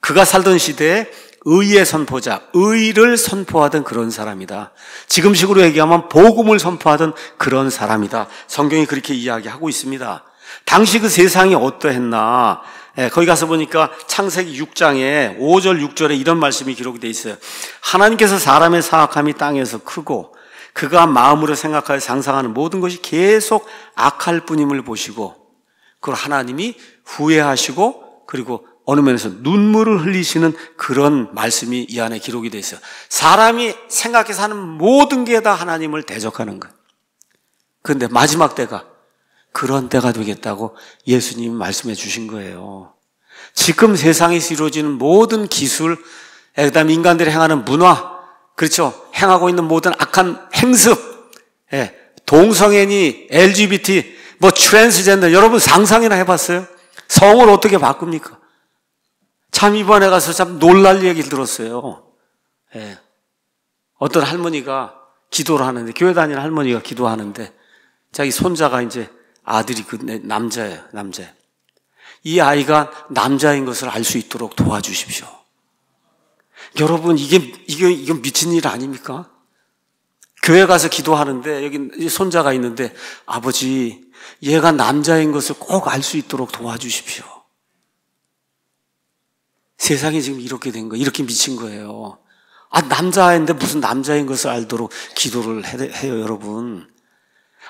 Speaker 1: 그가 살던 시대에 의의 선포자, 의를 선포하던 그런 사람이다. 지금식으로 얘기하면 복음을 선포하던 그런 사람이다. 성경이 그렇게 이야기하고 있습니다. 당시 그 세상이 어떠했나? 예, 거기 가서 보니까 창세기 6장에 5절 6절에 이런 말씀이 기록이 어 있어요. 하나님께서 사람의 사악함이 땅에서 크고 그가 마음으로 생각하여 상상하는 모든 것이 계속 악할 뿐임을 보시고 그걸 하나님이 후회하시고 그리고 어느 면에서 눈물을 흘리시는 그런 말씀이 이 안에 기록이 되어 있어요. 사람이 생각해서 하는 모든 게 다 하나님을 대적하는 것. 그런데 마지막 때가 그런 때가 되겠다고 예수님 말씀해 주신 거예요. 지금 세상에서 이루어지는 모든 기술, 그다음 인간들이 행하는 문화, 그렇죠. 행하고 있는 모든 악한 행습, 예, 동성애니, LGBT, 뭐 트랜스젠더, 여러분 상상이나 해봤어요? 성을 어떻게 바꿉니까? 참 이번에 가서 참 놀랄 얘기를 들었어요. 예. 어떤 할머니가 기도를 하는데, 교회 다니는 할머니가 기도하는데, 자기 손자가 이제 아들이 그 남자예요, 남자. 이 아이가 남자인 것을 알 수 있도록 도와주십시오. 여러분 이게 이게 이건 미친 일 아닙니까? 교회 가서 기도하는데 여기 손자가 있는데 아버지 얘가 남자인 것을 꼭 알 수 있도록 도와주십시오. 세상이 지금 이렇게 된 거, 이렇게 미친 거예요. 아 남자인데 무슨 남자인 것을 알도록 기도를 해요, 여러분.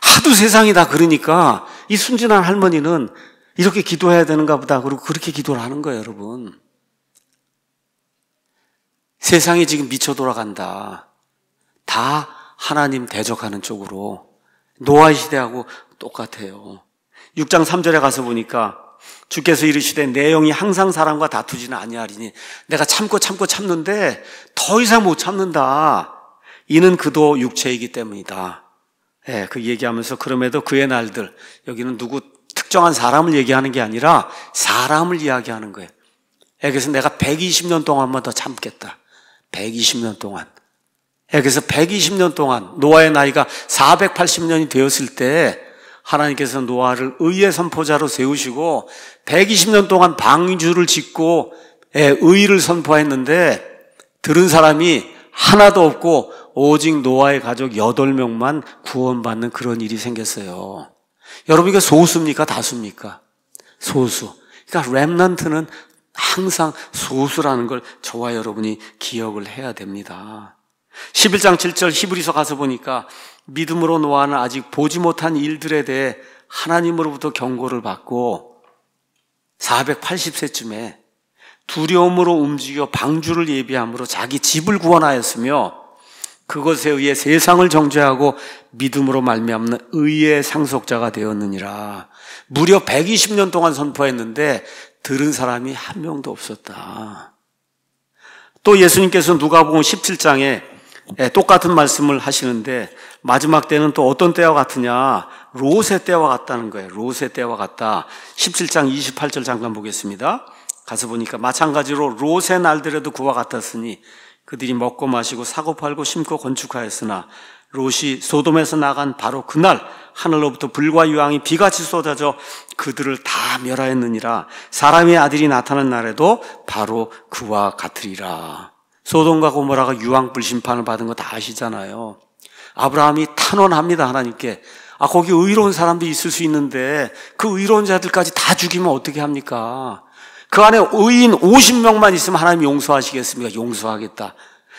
Speaker 1: 하도 세상이 다 그러니까 이 순진한 할머니는 이렇게 기도해야 되는가 보다. 그리고 그렇게 기도를 하는 거예요, 여러분. 세상이 지금 미쳐 돌아간다. 다 하나님 대적하는 쪽으로. 노아 의 시대하고 똑같아요. 6장 3절에 가서 보니까 주께서 이르시되 내 영이 항상 사람과 다투지는 아니하리니 내가 참고 참고 참는데 더 이상 못 참는다. 이는 그도 육체이기 때문이다. 예, 그 얘기하면서 그럼에도 그의 날들 여기는 누구 특정한 사람을 얘기하는 게 아니라 사람을 이야기하는 거예요. 예, 그래서 내가 120년 동안만 더 참겠다. 120년 동안. 예, 그래서 120년 동안 노아의 나이가 480년이 되었을 때 하나님께서 노아를 의의 선포자로 세우시고 120년 동안 방주를 짓고 예, 의의를 선포했는데 들은 사람이 하나도 없고 오직 노아의 가족 8명만 구원받는 그런 일이 생겼어요. 여러분 이게 소수입니까? 다수입니까? 소수. 그러니까 랩넌트는 항상 소수라는 걸 저와 여러분이 기억을 해야 됩니다. 11장 7절 히브리서 가서 보니까 믿음으로 노아는 아직 보지 못한 일들에 대해 하나님으로부터 경고를 받고 480세쯤에 두려움으로 움직여 방주를 예비함으로 자기 집을 구원하였으며 그것에 의해 세상을 정죄하고 믿음으로 말미암는 의의 상속자가 되었느니라. 무려 120년 동안 선포했는데 들은 사람이 한 명도 없었다. 또 예수님께서 누가복음 17장에 예, 똑같은 말씀을 하시는데 마지막 때는 또 어떤 때와 같으냐? 로세 때와 같다는 거예요. 로세 때와 같다. 17장 28절 잠깐 보겠습니다. 가서 보니까 마찬가지로 로세 날들에도 그와 같았으니 그들이 먹고 마시고 사고 팔고 심고 건축하였으나 롯이 소돔에서 나간 바로 그날 하늘로부터 불과 유황이 비같이 쏟아져 그들을 다 멸하였느니라 사람의 아들이 나타난 날에도 바로 그와 같으리라 소돔과 고모라가 유황불 심판을 받은 거 다 아시잖아요 아브라함이 탄원합니다 하나님께 아 거기 의로운 사람도 있을 수 있는데 그 의로운 자들까지 다 죽이면 어떻게 합니까 그 안에 의인 50명만 있으면 하나님 용서하시겠습니까? 용서하겠다.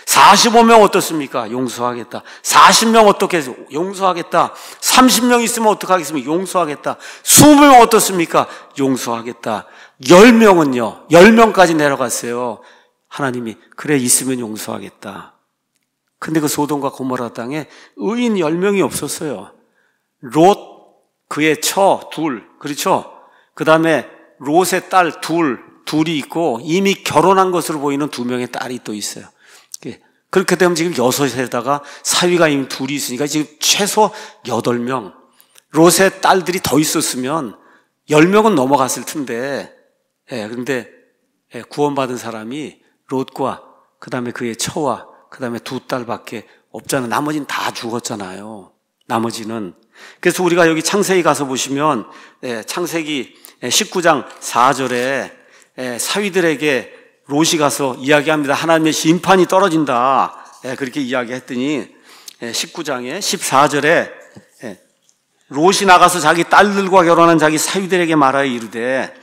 Speaker 1: 45명 어떻습니까? 용서하겠다. 40명 어떻게 용서하겠다. 30명 있으면 어떡하겠습니까? 용서하겠다. 20명 어떻습니까? 용서하겠다. 10명은요. 10명까지 내려갔어요. 하나님이 그래 있으면 용서하겠다. 근데 그 소돔과 고모라 땅에 의인 10명이 없었어요. 롯 그의 처 둘. 그렇죠? 그다음에 롯의 딸 둘, 둘이 있고 이미 결혼한 것으로 보이는 두 명의 딸이 또 있어요. 예, 그렇게 되면 지금 여섯에다가 사위가 이미 둘이 있으니까 지금 최소 여덟 명 롯의 딸들이 더 있었으면 열명은 넘어갔을 텐데, 예, 그런데 예, 구원받은 사람이 롯과 그 다음에 그의 처와 그 다음에 두 딸밖에 없잖아요. 나머지는 다 죽었잖아요. 나머지는. 그래서 우리가 여기 창세기 가서 보시면, 예, 창세기 19장 예, 4절에 예, 사위들에게 롯이 가서 이야기합니다. 하나님의 심판이 떨어진다. 예, 그렇게 이야기했더니 19장에 14절에 롯이 나가서 자기 딸들과 결혼한 자기 사위들에게 말하여 이르되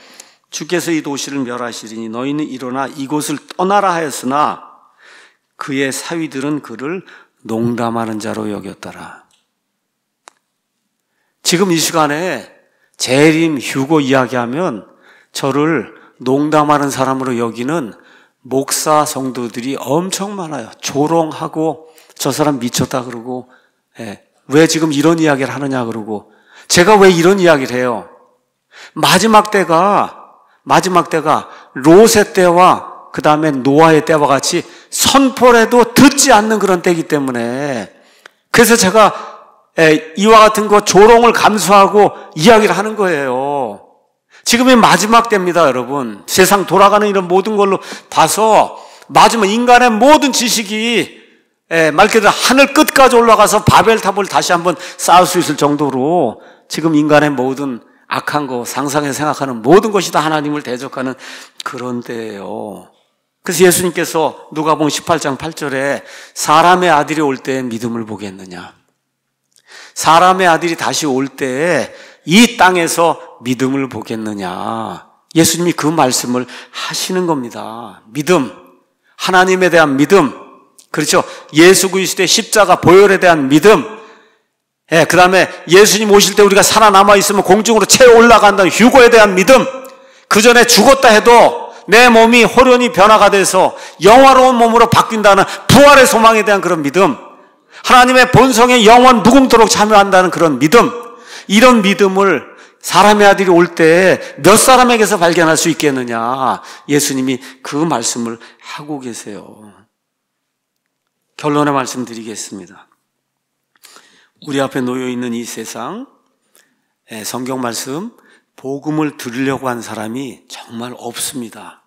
Speaker 1: 주께서 이 도시를 멸하시리니 너희는 일어나 이곳을 떠나라 하였으나 그의 사위들은 그를 농담하는 자로 여겼더라. 지금 이 시간에 재림, 휴고 이야기하면 저를 농담하는 사람으로 여기는 목사 성도들이 엄청 많아요. 조롱하고 저 사람 미쳤다 그러고 예. 왜 지금 이런 이야기를 하느냐 그러고 제가 왜 이런 이야기를 해요? 마지막 때가 마지막 때가 로세 때와 그 다음에 노아의 때와 같이 선포해도 듣지 않는 그런 때이기 때문에 그래서 제가 예, 이와 같은 거 조롱을 감수하고 이야기를 하는 거예요. 지금이 마지막 때입니다, 여러분. 세상 돌아가는 이런 모든 걸로 봐서 마지막 인간의 모든 지식이 예, 말 그대로 하늘 끝까지 올라가서 바벨탑을 다시 한번 쌓을 수 있을 정도로 지금 인간의 모든 악한 거, 상상해 생각하는 모든 것이 다 하나님을 대적하는 그런 때예요. 그래서 예수님께서 누가복음 18장 8절에 사람의 아들이 올때 믿음을 보겠느냐. 사람의 아들이 다시 올 때에 이 땅에서 믿음을 보겠느냐. 예수님이 그 말씀을 하시는 겁니다. 믿음. 하나님에 대한 믿음. 그렇죠. 예수 그리스도의 십자가 보혈에 대한 믿음. 예, 그 다음에 예수님 오실 때 우리가 살아남아 있으면 공중으로 채워 올라간다는 휴거에 대한 믿음. 그 전에 죽었다 해도 내 몸이 호련히 변화가 돼서 영화로운 몸으로 바뀐다는 부활의 소망에 대한 그런 믿음. 하나님의 본성에 영원 무궁토록 참여한다는 그런 믿음, 이런 믿음을 사람의 아들이 올 때 몇 사람에게서 발견할 수 있겠느냐. 예수님이 그 말씀을 하고 계세요. 결론의 말씀드리겠습니다. 우리 앞에 놓여 있는 이 세상, 성경 말씀, 복음을 들으려고 한 사람이 정말 없습니다.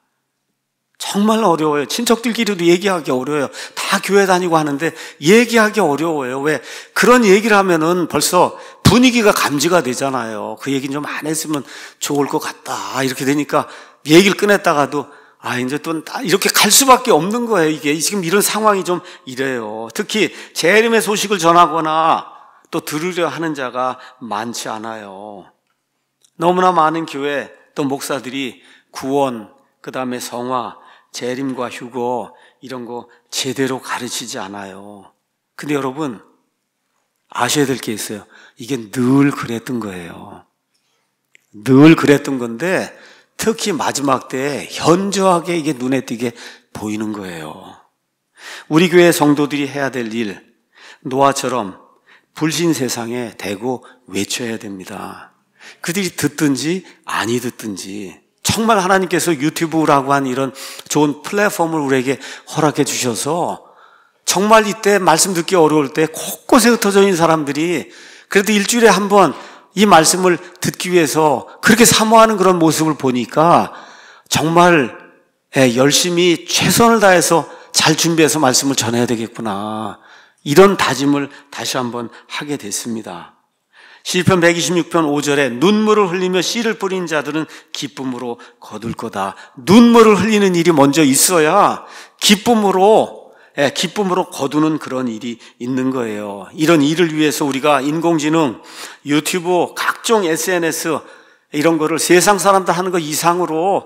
Speaker 1: 정말 어려워요. 친척들끼리도 얘기하기 어려워요. 다 교회 다니고 하는데 얘기하기 어려워요. 왜? 그런 얘기를 하면은 벌써 분위기가 감지가 되잖아요. 그 얘기는 좀 안 했으면 좋을 것 같다. 이렇게 되니까 얘기를 꺼냈다가도 아, 이제 또 이렇게 갈 수밖에 없는 거예요. 이게 지금 이런 상황이 좀 이래요. 특히 재림의 소식을 전하거나 또 들으려 하는 자가 많지 않아요. 너무나 많은 교회 또 목사들이 구원, 그 다음에 성화, 재림과 휴거 이런 거 제대로 가르치지 않아요. 근데 여러분 아셔야 될 게 있어요. 이게 늘 그랬던 거예요. 늘 그랬던 건데 특히 마지막 때 현저하게 이게 눈에 띄게 보이는 거예요. 우리 교회 성도들이 해야 될 일, 노아처럼 불신 세상에 대고 외쳐야 됩니다. 그들이 듣든지 아니 듣든지 정말 하나님께서 유튜브라고 한 이런 좋은 플랫폼을 우리에게 허락해 주셔서 정말 이때 말씀 듣기 어려울 때 곳곳에 흩어져 있는 사람들이 그래도 일주일에 한 번 이 말씀을 듣기 위해서 그렇게 사모하는 그런 모습을 보니까 정말 예, 열심히 최선을 다해서 잘 준비해서 말씀을 전해야 되겠구나. 이런 다짐을 다시 한 번 하게 됐습니다. 시편 126편 5절에 눈물을 흘리며 씨를 뿌린 자들은 기쁨으로 거둘 거다. 눈물을 흘리는 일이 먼저 있어야 기쁨으로 예, 기쁨으로 거두는 그런 일이 있는 거예요. 이런 일을 위해서 우리가 인공지능, 유튜브, 각종 SNS 이런 거를 세상 사람들 하는 거 이상으로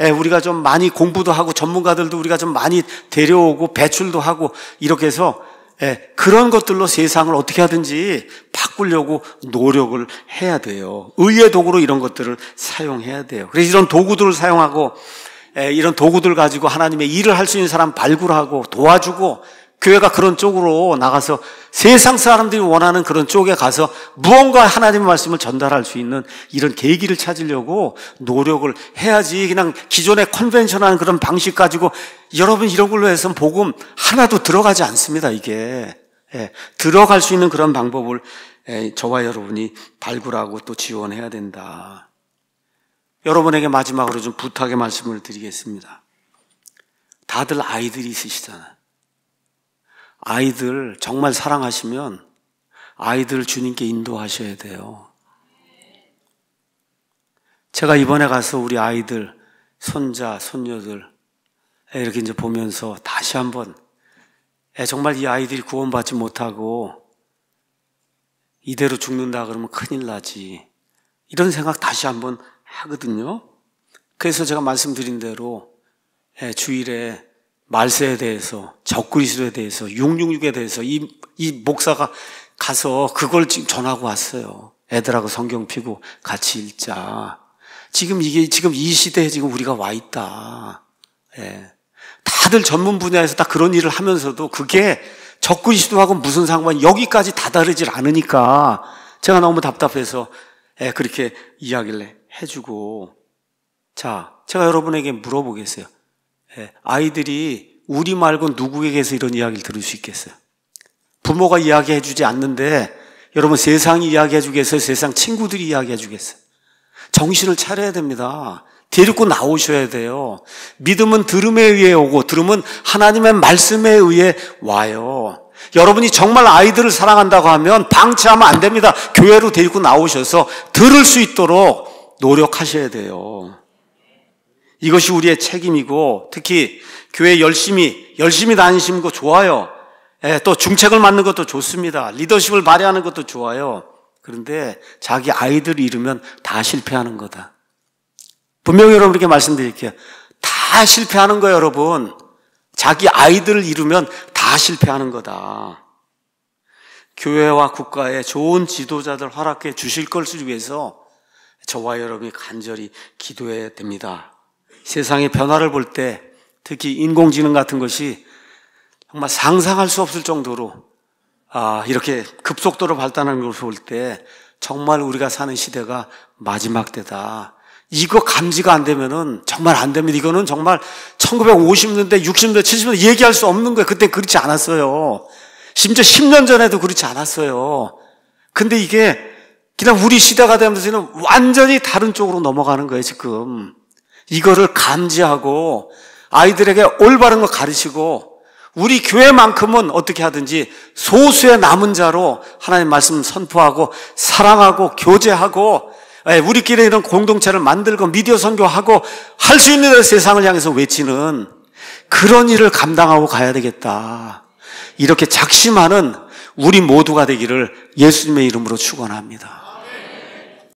Speaker 1: 예, 우리가 좀 많이 공부도 하고 전문가들도 우리가 좀 많이 데려오고 배출도 하고 이렇게 해서 예, 그런 것들로 세상을 어떻게 하든지 바꾸려고 노력을 해야 돼요. 의의 도구로 이런 것들을 사용해야 돼요. 그래서 이런 도구들을 사용하고 이런 도구들 가지고 하나님의 일을 할 수 있는 사람 발굴하고 도와주고 교회가 그런 쪽으로 나가서 세상 사람들이 원하는 그런 쪽에 가서 무언가 하나님의 말씀을 전달할 수 있는 이런 계기를 찾으려고 노력을 해야지 그냥 기존의 컨벤션한 그런 방식 가지고 여러분 이런 걸로 해서 복음 하나도 들어가지 않습니다, 이게. 예, 들어갈 수 있는 그런 방법을 예, 저와 여러분이 발굴하고 또 지원해야 된다. 여러분에게 마지막으로 좀 부탁의 말씀을 드리겠습니다. 다들 아이들이 있으시잖아요. 아이들 정말 사랑하시면 아이들 주님께 인도하셔야 돼요. 제가 이번에 가서 우리 아이들, 손자, 손녀들 예, 이렇게 이제 보면서 다시 한번 예, 정말 이 아이들이 구원받지 못하고 이대로 죽는다 그러면 큰일 나지. 이런 생각 다시 한번 하거든요. 그래서 제가 말씀드린 대로 예, 주일에 말세에 대해서 적그리스도에 대해서 666에 대해서 이, 이 목사가 가서 그걸 지금 전하고 왔어요. 애들하고 성경 피고 같이 읽자. 지금 이게 지금 이 시대에 지금 우리가 와 있다. 예. 다들 전문 분야에서 다 그런 일을 하면서도 그게 적그리스도하고 무슨 상관 여기까지 다다르질 않으니까 제가 너무 답답해서 예, 그렇게 이야기를 해주고 자 제가 여러분에게 물어보겠어요 예, 아이들이 우리 말고 누구에게서 이런 이야기를 들을 수 있겠어요 부모가 이야기해 주지 않는데 여러분 세상이 이야기해 주겠어요 세상 친구들이 이야기해 주겠어요 정신을 차려야 됩니다 데리고 나오셔야 돼요. 믿음은 들음에 의해 오고 들음은 하나님의 말씀에 의해 와요. 여러분이 정말 아이들을 사랑한다고 하면 방치하면 안 됩니다. 교회로 데리고 나오셔서 들을 수 있도록 노력하셔야 돼요. 이것이 우리의 책임이고 특히 교회 열심히 열심히 다니시는 거 좋아요. 예, 또 중책을 맡는 것도 좋습니다. 리더십을 발휘하는 것도 좋아요. 그런데 자기 아이들 잃으면 다 실패하는 거다. 분명히 여러분께 말씀드릴게요. 다 실패하는 거예요, 여러분. 자기 아이들을 이루면 다 실패하는 거다. 교회와 국가에 좋은 지도자들 허락해 주실 것을 위해서 저와 여러분이 간절히 기도해야 됩니다. 세상의 변화를 볼 때 특히 인공지능 같은 것이 정말 상상할 수 없을 정도로 아, 이렇게 급속도로 발달하는 것을 볼 때 정말 우리가 사는 시대가 마지막 때다. 이거 감지가 안 되면은 정말 안 됩니다. 이거는 정말 1950년대, 60년대, 70년대 얘기할 수 없는 거예요. 그때 그렇지 않았어요. 심지어 10년 전에도 그렇지 않았어요. 근데 이게 그냥 우리 시대가 되면서는 완전히 다른 쪽으로 넘어가는 거예요, 지금. 이거를 감지하고 아이들에게 올바른 거 가르치고 우리 교회만큼은 어떻게 하든지 소수의 남은 자로 하나님 말씀 선포하고 사랑하고 교제하고 예, 우리끼리 이런 공동체를 만들고 미디어 선교하고 할 수 있는 세상을 향해서 외치는 그런 일을 감당하고 가야 되겠다. 이렇게 작심하는 우리 모두가 되기를 예수님의 이름으로 축원합니다.